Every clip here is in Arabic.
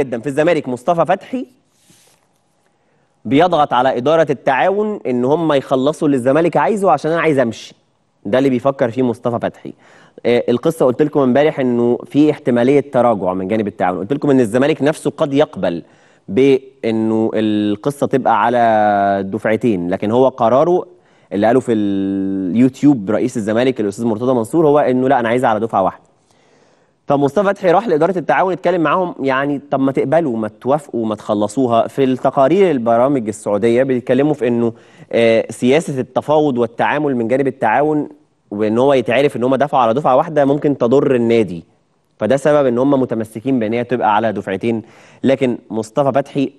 جدا في الزمالك مصطفى فتحي بيضغط على اداره التعاون ان هم يخلصوا اللي الزمالك عايزه عشان انا عايز امشي ده اللي بيفكر فيه مصطفى فتحي آه القصه قلت لكم امبارح انه في احتماليه تراجع من جانب التعاون قلت لكم ان الزمالك نفسه قد يقبل بانه القصه تبقى على دفعتين لكن هو قراره اللي قاله في اليوتيوب رئيس الزمالك الاستاذ مرتضى منصور هو انه لا انا عايزها على دفعه واحده فمصطفى فتحي راح لاداره التعاون اتكلم معاهم يعني طب ما تقبلوا ما توافقوا ما تخلصوها في التقارير البرامج السعوديه بيتكلموا في انه آه، سياسه التفاوض والتعامل من جانب التعاون وان هو يتعرف ان هم دفعوا على دفعه واحده ممكن تضر النادي فده سبب ان هم متمسكين بان هي تبقى على دفعتين لكن مصطفى فتحي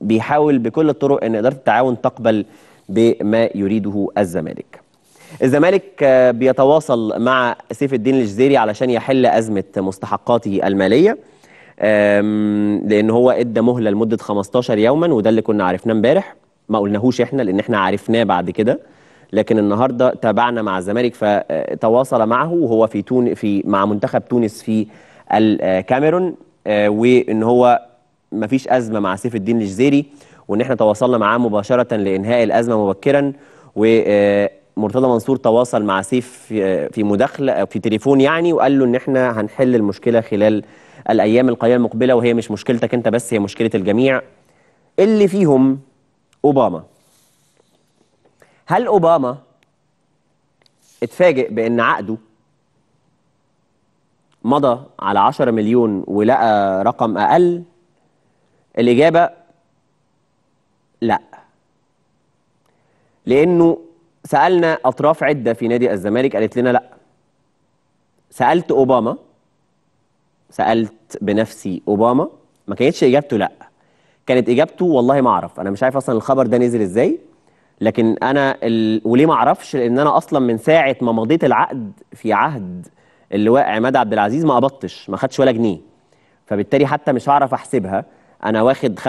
بيحاول بكل الطرق ان اداره التعاون تقبل بما يريده الزمالك الزمالك آه، بيتواصل مع سيف الدين الجزيري علشان يحل أزمة مستحقاته المالية لأن هو ادى مهلة لمدة 15 يوما وده اللي كنا عرفناه امبارح ما قلناهوش احنا لأن احنا عرفناه بعد كده لكن النهارده تابعنا مع الزمالك فتواصل معه وهو في تون في مع منتخب تونس في الكاميرون آه، وان هو ما فيش ازمه مع سيف الدين الجزيري وان احنا تواصلنا معاه مباشره لانهاء الازمه مبكرا و آه، مرتضى منصور تواصل مع سيف في مداخله في تليفون يعني وقال له ان احنا هنحل المشكله خلال الايام القليله المقبله وهي مش مشكلتك انت بس هي مشكله الجميع اللي فيهم اوباما هل اوباما اتفاجئ بان عقده مضى على 10 مليون ولقى رقم اقل الاجابه لا لانه سالنا اطراف عده في نادي الزمالك قالت لنا لا سالت اوباما سالت بنفسي اوباما ما كانتش اجابته لا كانت اجابته والله ما اعرف انا مش عارف اصلا الخبر ده نزل ازاي لكن انا ال... وليه ما اعرفش لان انا اصلا من ساعه ما مضيت العقد في عهد اللواء عماد عبد العزيز ما قبضتش ما خدش ولا جنيه فبالتالي حتى مش هعرف احسبها انا واخد 25%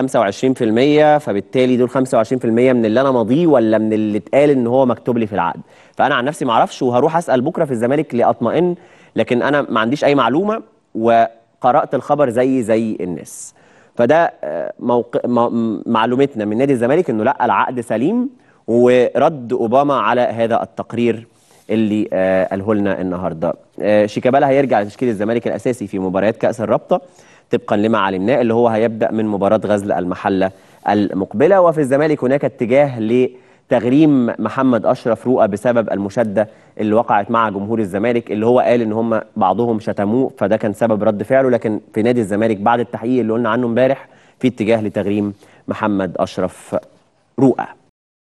فبالتالي دول 25% من اللي انا ماضيه ولا من اللي اتقال ان هو مكتوب لي في العقد فانا عن نفسي ما اعرفش وهروح اسال بكره في الزمالك لاطمئن لكن انا ما عنديش اي معلومه وقرات الخبر زي زي الناس فده آه، موق... م... معلومتنا من نادي الزمالك انه لا العقد سليم ورد اوباما على هذا التقرير اللي آه، قاله لنا النهارده آه، شيكابالا هيرجع لتشكيل الزمالك الاساسي في مباريات كاس الرابطه طبقا لما علمناه اللي هو هيبدأ من مباراة غزل المحلة المقبلة وفي الزمالك هناك اتجاه لتغريم محمد أشرف رؤى بسبب المشادة اللي وقعت مع جمهور الزمالك اللي هو قال إن هم بعضهم شتموه فده كان سبب رد فعله لكن في نادي الزمالك بعد التحقيق اللي قلنا عنه امبارح في اتجاه لتغريم محمد أشرف رؤى